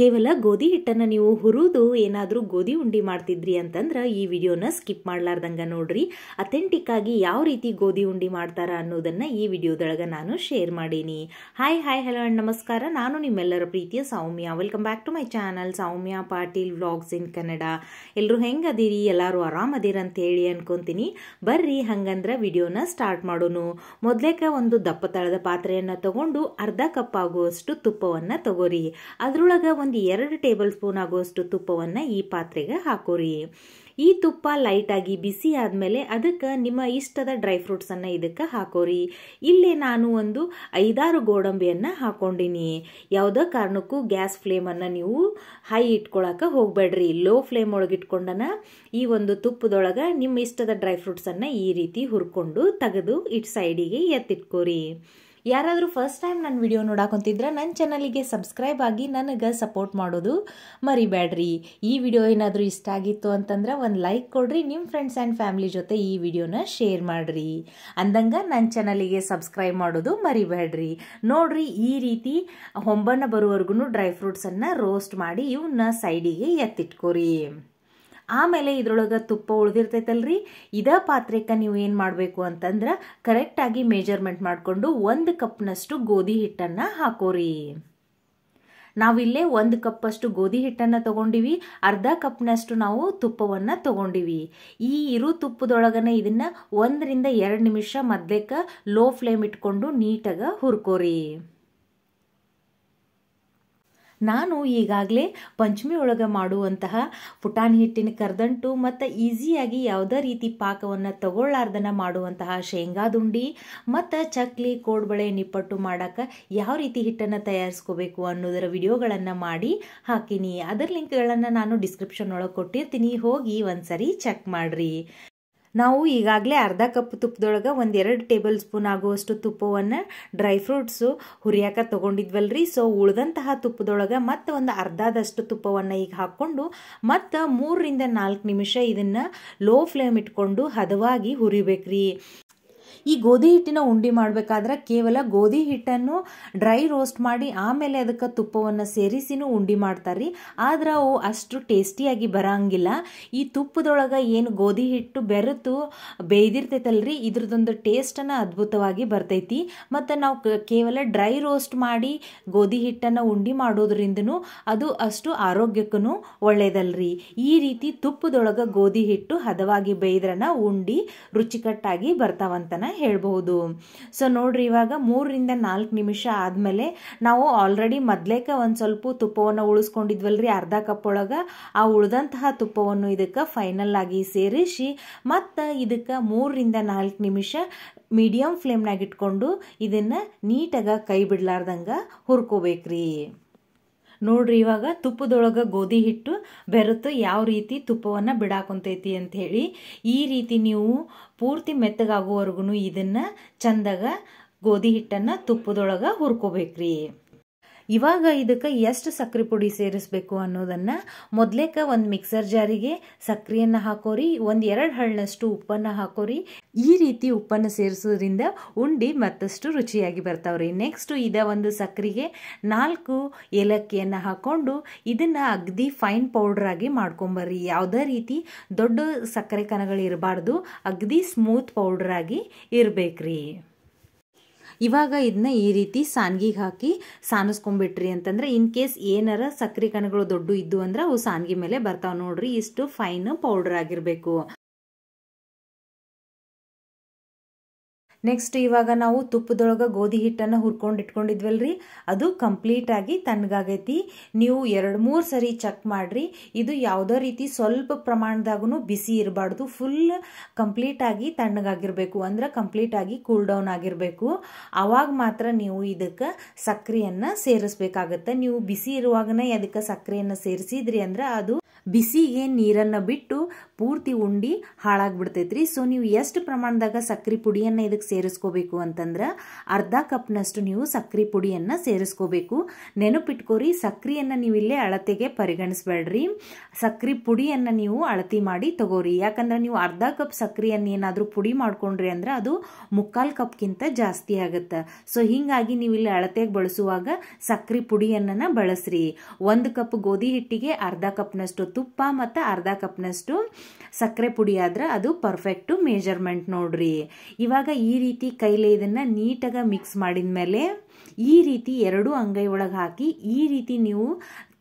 ಕೇವಲ ಗೋಧಿ ಹಿಟ್ಟನ್ನು ನೀವು ಹುರಿದು ಏನಾದರೂ ಗೋಧಿ ಉಂಡಿ ಮಾಡ್ತಿದ್ರಿ ಅಂತಂದ್ರೆ ಈ ವಿಡಿಯೋನ ಸ್ಕಿಪ್ ಮಾಡಲಾರ್ದಂಗೆ ನೋಡ್ರಿ ಅಥೆಂಟಿಕ್ ಆಗಿ ಯಾವ ರೀತಿ ಗೋಧಿ ಉಂಡಿ ಮಾಡ್ತಾರ ಅನ್ನೋದನ್ನು ಈ ವಿಡಿಯೋದೊಳಗೆ ನಾನು ಶೇರ್ ಮಾಡೀನಿ ಹಾಯ್ ಹಾಯ್ ಹಲೋ ಅಂಡ್ ನಮಸ್ಕಾರ ನಾನು ನಿಮ್ಮೆಲ್ಲರ ಪ್ರೀತಿಯ Soumya welcome back to my channel Soumya Patil vlogs in Kannada ಎಲ್ಲರೂ ಹೆಂಗೆ ಎಲ್ಲರೂ ಆರಾಮದಿರ ಅಂತ ಹೇಳಿ ಅನ್ಕೊಂತೀನಿ ಬರ್ರಿ ಹಂಗಂದ್ರೆ ವಿಡಿಯೋನ ಸ್ಟಾರ್ಟ್ ಮಾಡೋನು ಮೊದ್ಲೇಕ ಒಂದು ದಪ್ಪ ತಳದ ಪಾತ್ರೆಯನ್ನು ತಗೊಂಡು ಅರ್ಧ ಕಪ್ ಆಗುವಷ್ಟು ತುಪ್ಪವನ್ನು ತಗೋರಿ ಅದರೊಳಗೆ ಒಂದು ಎರಡು ಟೇಬಲ್ ಸ್ಪೂನ್ ಆಗುವಷ್ಟು ತುಪ್ಪವನ್ನು ಈ ಪಾತ್ರೆಗೆ ಹಾಕೋರಿ ಈ ತುಪ್ಪ ಲೈಟಾಗಿ ಬಿಸಿ ಆದಮೇಲೆ ಅದಕ್ಕೆ ನಿಮ್ಮ ಇಷ್ಟದ ಡ್ರೈ ಫ್ರೂಟ್ಸನ್ನು ಇದಕ್ಕೆ ಹಾಕೋರಿ ಇಲ್ಲೇ ನಾನು ಒಂದು ಐದಾರು ಗೋಡಂಬಿಯನ್ನು ಹಾಕೊಂಡಿನಿ ಯಾವುದೋ ಕಾರಣಕ್ಕೂ ಗ್ಯಾಸ್ ಫ್ಲೇಮನ್ನು ನೀವು ಹೈ ಇಟ್ಕೊಳಕ್ಕೆ ಹೋಗಬೇಡ್ರಿ ಲೋ ಫ್ಲೇಮ್ ಒಳಗೆ ಇಟ್ಕೊಂಡನ ಈ ಒಂದು ತುಪ್ಪದೊಳಗೆ ನಿಮ್ಮ ಇಷ್ಟದ ಡ್ರೈ ಫ್ರೂಟ್ಸನ್ನು ಈ ರೀತಿ ಹುರ್ಕೊಂಡು ತೆಗೆದು ಇಟ್ ಸೈಡಿಗೆ ಎತ್ತಿಟ್ಕೋರಿ ಯಾರಾದರೂ ಫಸ್ಟ್ ಟೈಮ್ ನನ್ನ ವಿಡಿಯೋ ನೋಡಾಕೊಂತಿದ್ರೆ ನನ್ನ ಚಾನಲಿಗೆ ಸಬ್ಸ್ಕ್ರೈಬ್ ಆಗಿ ನನಗೆ ಸಪೋರ್ಟ್ ಮಾಡೋದು ಮರಿಬೇಡ್ರಿ ಈ ವಿಡಿಯೋ ಏನಾದರೂ ಇಷ್ಟ ಆಗಿತ್ತು ಅಂತಂದ್ರೆ ಒಂದು ಲೈಕ್ ಕೊಡ್ರಿ ನಿಮ್ಮ ಫ್ರೆಂಡ್ಸ್ ಆ್ಯಂಡ್ ಫ್ಯಾಮಿಲಿ ಜೊತೆ ಈ ವಿಡಿಯೋನ ಶೇರ್ ಮಾಡಿರಿ ಅಂದಂಗೆ ನನ್ನ ಚಾನಲಿಗೆ ಸಬ್ಸ್ಕ್ರೈಬ್ ಮಾಡೋದು ಮರಿಬೇಡ್ರಿ ನೋಡ್ರಿ ಈ ರೀತಿ ಹೊಂಬಣ್ಣ ಬರುವವರೆಗೂ ಡ್ರೈ ಫ್ರೂಟ್ಸನ್ನು ರೋಸ್ಟ್ ಮಾಡಿ ಇವನ್ನ ಸೈಡಿಗೆ ಎತ್ತಿಟ್ಕೊರಿ ಆಮೇಲೆ ಇದ್ರೊಳಗೆ ತುಪ್ಪ ಉಳಿದಿರ್ತೈತಲ್ರಿ ಇದ ಪಾತ್ರೆಕ್ಕೆ ನೀವು ಏನು ಮಾಡಬೇಕು ಅಂತಂದ್ರೆ ಕರೆಕ್ಟಾಗಿ ಮೇಜರ್ಮೆಂಟ್ ಮಾಡಿಕೊಂಡು ಒಂದು ಕಪ್ನಷ್ಟು ಗೋಧಿ ಹಿಟ್ಟನ್ನು ಹಾಕೋರಿ ನಾವಿಲ್ಲೇ ಒಂದು ಕಪ್ಪಷ್ಟು ಗೋಧಿ ಹಿಟ್ಟನ್ನು ತಗೊಂಡಿವಿ ಅರ್ಧ ಕಪ್ನಷ್ಟು ನಾವು ತುಪ್ಪವನ್ನು ತಗೊಂಡಿವಿ ಈ ಇರು ತುಪ್ಪದೊಳಗನೆ ಇದನ್ನು ಒಂದರಿಂದ ಎರಡು ನಿಮಿಷ ಮದ್ಯಕ್ಕೆ ಲೋ ಫ್ಲೇಮ್ ಇಟ್ಕೊಂಡು ನೀಟಾಗಿ ಹುರ್ಕೋರಿ ನಾನು ಈಗಾಗಲೇ ಪಂಚಮಿ ಒಳಗೆ ಮಾಡುವಂತಹ ಪುಟಾಣಿ ಹಿಟ್ಟಿನ ಕರ್ದಂಟು ಮತ್ತು ಈಸಿಯಾಗಿ ಯಾವುದೇ ರೀತಿ ಪಾಕವನ್ನು ತಗೊಳ್ಳಾರ್ದನ ಮಾಡುವಂತಹ ದುಂಡಿ ಮತ್ತು ಚಕ್ಲಿ ಕೋಡ್ಬಳೆ ನಿಪ್ಪಟ್ಟು ಮಾಡೋಕ್ಕೆ ಯಾವ ರೀತಿ ಹಿಟ್ಟನ್ನು ತಯಾರಿಸ್ಕೋಬೇಕು ಅನ್ನೋದರ ವಿಡಿಯೋಗಳನ್ನು ಮಾಡಿ ಹಾಕಿನಿ ಅದರ ಲಿಂಕ್ಗಳನ್ನು ನಾನು ಡಿಸ್ಕ್ರಿಪ್ಷನ್ ಒಳಗೆ ಕೊಟ್ಟಿರ್ತೀನಿ ಹೋಗಿ ಸರಿ ಚೆಕ್ ಮಾಡಿರಿ ನಾವು ಈಗಾಗಲೇ ಅರ್ಧ ಕಪ್ ತುಪ್ಪದೊಳಗೆ ಒಂದೆರಡು ಟೇಬಲ್ ಸ್ಪೂನ್ ಆಗುವಷ್ಟು ತುಪ್ಪವನ್ನು ಡ್ರೈ ಫ್ರೂಟ್ಸು ಹುರಿಯಾಕ ತೊಗೊಂಡಿದ್ವಲ್ರಿ ಸೊ ಉಳಿದಂತಹ ತುಪ್ಪದೊಳಗೆ ಮತ್ತು ಒಂದು ಅರ್ಧದಷ್ಟು ತುಪ್ಪವನ್ನು ಈಗ ಹಾಕ್ಕೊಂಡು ಮತ್ತು ಮೂರರಿಂದ ನಾಲ್ಕು ನಿಮಿಷ ಇದನ್ನು ಲೋ ಫ್ಲೇಮ್ ಇಟ್ಕೊಂಡು ಹದವಾಗಿ ಹುರಿಬೇಕ್ರಿ ಈ ಗೋಧಿ ಹಿಟ್ಟಿನ ಉಂಡೆ ಮಾಡಬೇಕಾದ್ರೆ ಕೇವಲ ಗೋಧಿ ಹಿಟ್ಟನ್ನು ಡ್ರೈ ರೋಸ್ಟ್ ಮಾಡಿ ಆಮೇಲೆ ಅದಕ್ಕೆ ತುಪ್ಪವನ್ನು ಸೇರಿಸಿನೂ ಉಂಡೆ ಮಾಡ್ತಾರೆ ಆದ್ರೆ ಅವು ಅಷ್ಟು ಟೇಸ್ಟಿಯಾಗಿ ಬರಂಗಿಲ್ಲ ಈ ತುಪ್ಪದೊಳಗೆ ಏನು ಗೋಧಿ ಹಿಟ್ಟು ಬೆರೆತು ಬೇಯ್ದಿರ್ತೈತಲ್ರಿ ಇದ್ರದ್ದೊಂದು ಟೇಸ್ಟನ್ನು ಅದ್ಭುತವಾಗಿ ಬರ್ತೈತಿ ಮತ್ತು ನಾವು ಕೇವಲ ಡ್ರೈ ರೋಸ್ಟ್ ಮಾಡಿ ಗೋಧಿ ಹಿಟ್ಟನ್ನು ಉಂಡೆ ಮಾಡೋದ್ರಿಂದನೂ ಅದು ಅಷ್ಟು ಆರೋಗ್ಯಕ್ಕೂ ಒಳ್ಳೆಯದಲ್ರಿ ಈ ರೀತಿ ತುಪ್ಪದೊಳಗೆ ಗೋಧಿ ಹಿಟ್ಟು ಹದವಾಗಿ ಬೇಯ್ದ್ರನ ಉಂಡಿ ರುಚಿಕಟ್ಟಾಗಿ ಬರ್ತಾವಂತನ ಹೇಳ್ಬಹುದು ಸೊ ನೋಡ್ರಿ ಇವಾಗ ಮೂರರಿಂದ ನಾಲ್ಕು ನಿಮಿಷ ಆದಮೇಲೆ ನಾವು ಆಲ್ರೆಡಿ ಮೊದ್ಲೇಕ ಒಂದು ಸ್ವಲ್ಪ ತುಪ್ಪವನ್ನು ಉಳಿಸ್ಕೊಂಡಿದ್ವಲ್ರಿ ಅರ್ಧ ಕಪ್ ಒಳಗೆ ಆ ಉಳಿದಂತಹ ತುಪ್ಪವನ್ನು ಇದಕ್ಕೆ ಫೈನಲ್ ಆಗಿ ಸೇರಿಸಿ ಮತ್ತು ಇದಕ್ಕೆ ಮೂರರಿಂದ ನಾಲ್ಕು ನಿಮಿಷ ಮೀಡಿಯಮ್ ಫ್ಲೇಮ್ನಾಗ ಇಟ್ಕೊಂಡು ಇದನ್ನು ನೀಟಾಗಿ ಕೈ ಹುರ್ಕೋಬೇಕು ಹುರ್ಕೋಬೇಕ್ರಿ ನೋಡ್ರಿ ಇವಾಗ ತುಪ್ಪದೊಳಗೆ ಗೋಧಿ ಹಿಟ್ಟು ಬೆರೆತು ಯಾವ ರೀತಿ ತುಪ್ಪವನ್ನು ಬಿಡಾಕೊಂತೈತಿ ಹೇಳಿ ಈ ರೀತಿ ನೀವು ಪೂರ್ತಿ ಮೆತ್ತಗಾಗುವವರೆಗೂ ಇದನ್ನು ಚಂದಾಗ ಗೋಧಿ ಹಿಟ್ಟನ್ನು ತುಪ್ಪದೊಳಗೆ ಹುರ್ಕೋಬೇಕ್ರಿ ಇವಾಗ ಇದಕ್ಕೆ ಎಷ್ಟು ಸಕ್ಕರೆ ಪುಡಿ ಸೇರಿಸಬೇಕು ಅನ್ನೋದನ್ನು ಮೊದಲೇಕ ಒಂದು ಮಿಕ್ಸರ್ ಜಾರಿಗೆ ಸಕ್ಕರೆಯನ್ನು ಹಾಕೋರಿ ಒಂದು ಎರಡು ಹಳ್ಳಿನಷ್ಟು ಉಪ್ಪನ್ನು ಹಾಕೋರಿ ಈ ರೀತಿ ಉಪ್ಪನ್ನು ಸೇರಿಸೋದ್ರಿಂದ ಉಂಡಿ ಮತ್ತಷ್ಟು ರುಚಿಯಾಗಿ ಬರ್ತಾವ್ರಿ ನೆಕ್ಸ್ಟು ಇದ ಒಂದು ಸಕ್ಕರೆಗೆ ನಾಲ್ಕು ಏಲಕ್ಕಿಯನ್ನು ಹಾಕ್ಕೊಂಡು ಇದನ್ನು ಅಗ್ದಿ ಫೈನ್ ಪೌಡ್ರಾಗಿ ಮಾಡ್ಕೊಂಬರ್ರಿ ಯಾವುದೇ ರೀತಿ ದೊಡ್ಡ ಸಕ್ಕರೆ ಕಣಗಳಿರಬಾರ್ದು ಅಗ್ದಿ ಸ್ಮೂತ್ ಪೌಡ್ರಾಗಿ ಇರಬೇಕ್ರಿ ಇವಾಗ ಇದನ್ನ ಈ ರೀತಿ ಸಾನ್ಗಿಗೆ ಹಾಕಿ ಸಾನಿಸ್ಕೊಂಬಿಟ್ರಿ ಅಂತಂದ್ರೆ ಇನ್ ಕೇಸ್ ಏನಾರ ಸಕ್ಕರೆ ಕಣಗಳು ದೊಡ್ಡ ಇದ್ದು ಅಂದ್ರೆ ಅವು ಸಾನ್ಗಿ ಮೇಲೆ ಬರ್ತಾವ ನೋಡ್ರಿ ಇಷ್ಟು ಫೈನ್ ಪೌಡರ್ ಆಗಿರಬೇಕು ನೆಕ್ಸ್ಟ್ ಇವಾಗ ನಾವು ತುಪ್ಪದೊಳಗೆ ಗೋಧಿ ಹಿಟ್ಟನ್ನು ಹುರ್ಕೊಂಡು ಇಟ್ಕೊಂಡಿದ್ವಲ್ರಿ ಅದು ಕಂಪ್ಲೀಟಾಗಿ ತಣ್ಣಗಾಗೈತಿ ನೀವು ಎರಡು ಮೂರು ಸರಿ ಚೆಕ್ ಮಾಡಿರಿ ಇದು ಯಾವುದೋ ರೀತಿ ಸ್ವಲ್ಪ ಪ್ರಮಾಣದಾಗೂ ಬಿಸಿ ಇರಬಾರ್ದು ಫುಲ್ ಕಂಪ್ಲೀಟಾಗಿ ತಣ್ಣಗಾಗಿರಬೇಕು ಅಂದ್ರೆ ಕಂಪ್ಲೀಟಾಗಿ ಕೂಲ್ ಡೌನ್ ಆಗಿರಬೇಕು ಆವಾಗ ಮಾತ್ರ ನೀವು ಇದಕ್ಕೆ ಸಕ್ಕರೆಯನ್ನು ಸೇರಿಸ್ಬೇಕಾಗತ್ತೆ ನೀವು ಬಿಸಿ ಇರುವಾಗನೇ ಅದಕ್ಕೆ ಸಕ್ಕರೆಯನ್ನು ಸೇರಿಸಿದ್ರಿ ಅಂದ್ರೆ ಅದು ಬಿಸಿಗೆ ನೀರನ್ನು ಬಿಟ್ಟು ಪೂರ್ತಿ ಉಂಡಿ ಹಾಳಾಗ್ಬಿಡ್ತೈತ್ರಿ ಸೊ ನೀವು ಎಷ್ಟು ಪ್ರಮಾಣದಾಗ ಸಕ್ಕರೆ ಪುಡಿಯನ್ನು ಇದಕ್ಕೆ ಸೇರಿಸ್ಕೋಬೇಕು ಅಂತಂದ್ರೆ ಅರ್ಧ ಕಪ್ನಷ್ಟು ನೀವು ಸಕ್ಕರೆ ಪುಡಿಯನ್ನು ಸೇರಿಸ್ಕೋಬೇಕು ನೆನಪಿಟ್ಕೋರಿ ಸಕ್ಕರೆಯನ್ನು ನೀವು ಇಲ್ಲೇ ಅಳತೆಗೆ ಪರಿಗಣಿಸ್ಬೇಡ್ರಿ ಸಕ್ಕರೆ ಪುಡಿಯನ್ನು ನೀವು ಅಳತಿ ಮಾಡಿ ತಗೋರಿ ಯಾಕಂದ್ರೆ ನೀವು ಅರ್ಧ ಕಪ್ ಸಕ್ಕರೆಯನ್ನು ಏನಾದರೂ ಪುಡಿ ಮಾಡ್ಕೊಂಡ್ರಿ ಅಂದ್ರೆ ಅದು ಮುಕ್ಕಾಲು ಕಪ್ಗಿಂತ ಜಾಸ್ತಿ ಆಗುತ್ತೆ ಸೊ ಹೀಗಾಗಿ ನೀವು ಇಲ್ಲಿ ಅಳತೆಗೆ ಬಳಸುವಾಗ ಸಕ್ಕರೆ ಪುಡಿಯನ್ನು ಬಳಸ್ರಿ ಒಂದು ಕಪ್ ಗೋಧಿ ಹಿಟ್ಟಿಗೆ ಅರ್ಧ ಕಪ್ನಷ್ಟು ತುಪ್ಪ ಮತ್ತು ಅರ್ಧ ಕಪ್ನಷ್ಟು ಸಕ್ಕರೆ ಪುಡಿ ಆದ್ರೆ ಅದು ಪರ್ಫೆಕ್ಟು ಮೇಜರ್ಮೆಂಟ್ ನೋಡ್ರಿ ಇವಾಗ ಈ ರೀತಿ ಕೈಲೇ ಇದನ್ನು ನೀಟಾಗಿ ಮಿಕ್ಸ್ ಮಾಡಿದ ಮೇಲೆ ಈ ರೀತಿ ಎರಡು ಅಂಗೈ ಒಳಗೆ ಹಾಕಿ ಈ ರೀತಿ ನೀವು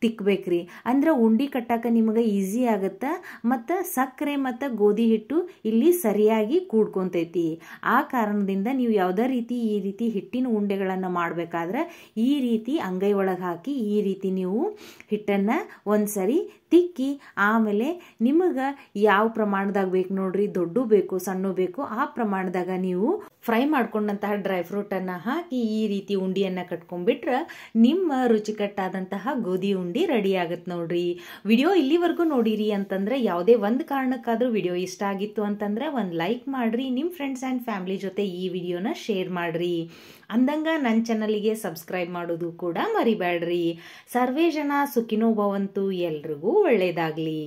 ತಿಕ್ಕಬೇಕ್ರಿ ಅಂದ್ರೆ ಉಂಡಿ ಕಟ್ಟಾಕ ನಿಮಗೆ ಈಸಿ ಆಗುತ್ತೆ ಮತ್ತು ಸಕ್ಕರೆ ಮತ್ತು ಗೋಧಿ ಹಿಟ್ಟು ಇಲ್ಲಿ ಸರಿಯಾಗಿ ಕೂಡ್ಕೊತೈತಿ ಆ ಕಾರಣದಿಂದ ನೀವು ಯಾವುದೇ ರೀತಿ ಈ ರೀತಿ ಹಿಟ್ಟಿನ ಉಂಡೆಗಳನ್ನು ಮಾಡಬೇಕಾದ್ರೆ ಈ ರೀತಿ ಅಂಗೈ ಒಳಗೆ ಹಾಕಿ ಈ ರೀತಿ ನೀವು ಹಿಟ್ಟನ್ನು ಒಂದ್ಸರಿ ತಿಕ್ಕಿ ಆಮೇಲೆ ನಿಮಗೆ ಯಾವ ಪ್ರಮಾಣದಾಗ ಬೇಕು ನೋಡ್ರಿ ದೊಡ್ಡ ಬೇಕು ಸಣ್ಣ ಬೇಕು ಆ ಪ್ರಮಾಣದಾಗ ನೀವು ಫ್ರೈ ಮಾಡ್ಕೊಂಡಂತಹ ಡ್ರೈ ಫ್ರೂಟನ್ನು ಹಾಕಿ ಈ ರೀತಿ ಉಂಡಿಯನ್ನು ಕಟ್ಕೊಂಡ್ಬಿಟ್ರೆ ನಿಮ್ಮ ರುಚಿಕಟ್ಟಾದಂತಹ ಗೋಧಿ ಉಂಡಿ ರೆಡಿ ಆಗುತ್ತೆ ನೋಡ್ರಿ ವಿಡಿಯೋ ಇಲ್ಲಿವರೆಗೂ ನೋಡಿರಿ ಅಂತಂದರೆ ಯಾವುದೇ ಒಂದು ಕಾರಣಕ್ಕಾದರೂ ವಿಡಿಯೋ ಇಷ್ಟ ಆಗಿತ್ತು ಅಂತಂದರೆ ಒಂದು ಲೈಕ್ ಮಾಡಿರಿ ನಿಮ್ಮ ಫ್ರೆಂಡ್ಸ್ ಆ್ಯಂಡ್ ಫ್ಯಾಮಿಲಿ ಜೊತೆ ಈ ವಿಡಿಯೋನ ಶೇರ್ ಮಾಡಿರಿ ಅಂದಂಗ ನನ್ನ ಚಾನಲ್ಗೆ ಸಬ್ಸ್ಕ್ರೈಬ್ ಮಾಡೋದು ಕೂಡ ಮರಿಬೇಡ್ರಿ ಸರ್ವೇ ಜನ ಸುಖಿನೋ ಭವಂತು ಎಲ್ರಿಗೂ ಒಳ್ಳೆಯದಾಗಲಿ